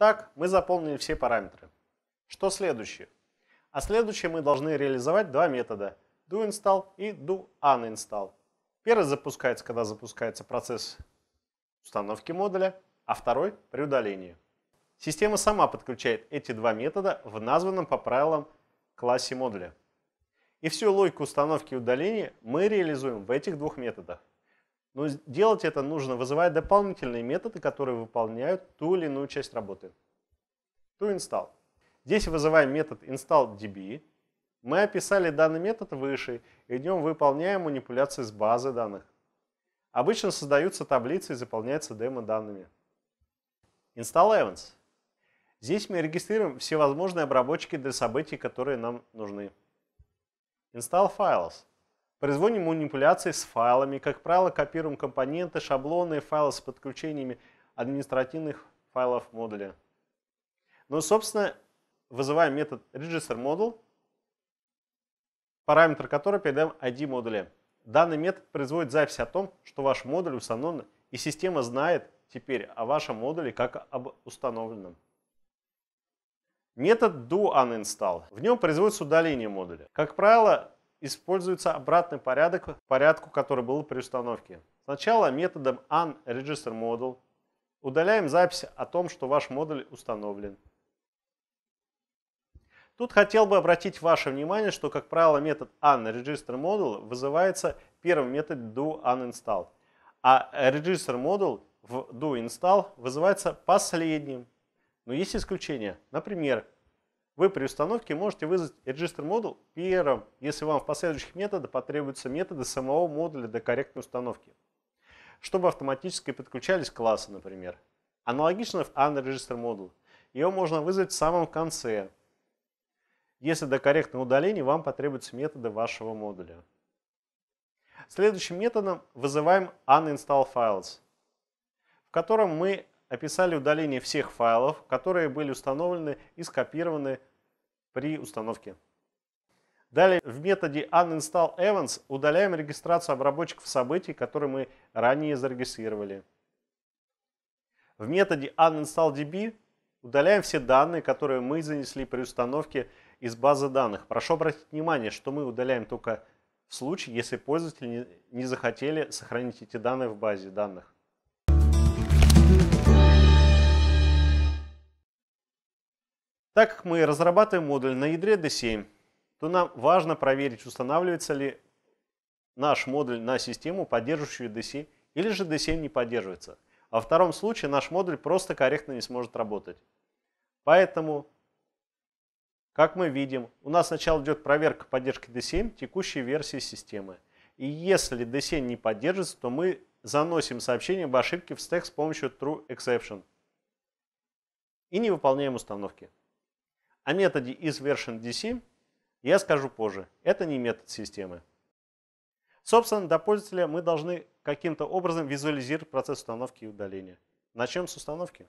Так, мы заполнили все параметры. Что следующее? А следующее мы должны реализовать два метода – doInstall и doUninstall. Первый запускается, когда запускается процесс установки модуля, а второй – при удалении. Система сама подключает эти два метода в названном по правилам классе модуля. И всю логику установки и удаления мы реализуем в этих двух методах. Но делать это нужно, вызывая дополнительные методы, которые выполняют ту или иную часть работы. ToInstall. Здесь вызываем метод installDB. Мы описали данный метод выше и в нем выполняем манипуляции с базы данных. Обычно создаются таблицы и заполняются демо-данными. Install Events. Здесь мы регистрируем всевозможные обработчики для событий, которые нам нужны. Install Files. Производим манипуляции с файлами. Как правило, копируем компоненты, шаблоны и файлы с подключениями административных файлов модуля. Ну, собственно, вызываем метод RegisterModule, параметр которого передаем ID модуля. Данный метод производит запись о том, что ваш модуль установлен, и система знает теперь о вашем модуле как об установленном. Метод doUninstall. В нем производится удаление модуля. Как правило, используется обратный порядок порядку, который был при установке. Сначала методом unRegisterModel удаляем запись о том, что ваш модуль установлен. Тут хотел бы обратить ваше внимание, что, как правило, метод unRegisterModel вызывается первым методом doUnInstall, а RegisterModel в doInstall вызывается последним. Но есть исключения. Например, вы при установке можете вызвать register модуль первым, если вам в последующих методах потребуются методы самого модуля для корректной установки, чтобы автоматически подключались классы, например. Аналогично в unregister модуль. Его можно вызвать в самом конце, если до корректного удаления вам потребуются методы вашего модуля. Следующим методом вызываем uninstall files, в котором мы описали удаление всех файлов, которые были установлены и скопированы при установке. Далее в методе uninstall events удаляем регистрацию обработчиков событий, которые мы ранее зарегистрировали. В методе uninstallDB удаляем все данные, которые мы занесли при установке из базы данных. Прошу обратить внимание, что мы удаляем только в случае, если пользователи не захотели сохранить эти данные в базе данных. Так как мы разрабатываем модуль на ядре D7, то нам важно проверить, устанавливается ли наш модуль на систему, поддерживающую D7, или же D7 не поддерживается. А во втором случае наш модуль просто корректно не сможет работать. Поэтому, как мы видим, у нас сначала идет проверка поддержки D7 текущей версии системы. И если D7 не поддерживается, то мы заносим сообщение об ошибке в стек с помощью true exception и не выполняем установки. О методе DC я скажу позже. Это не метод системы. Собственно, до пользователя мы должны каким-то образом визуализировать процесс установки и удаления. Начнем с установки.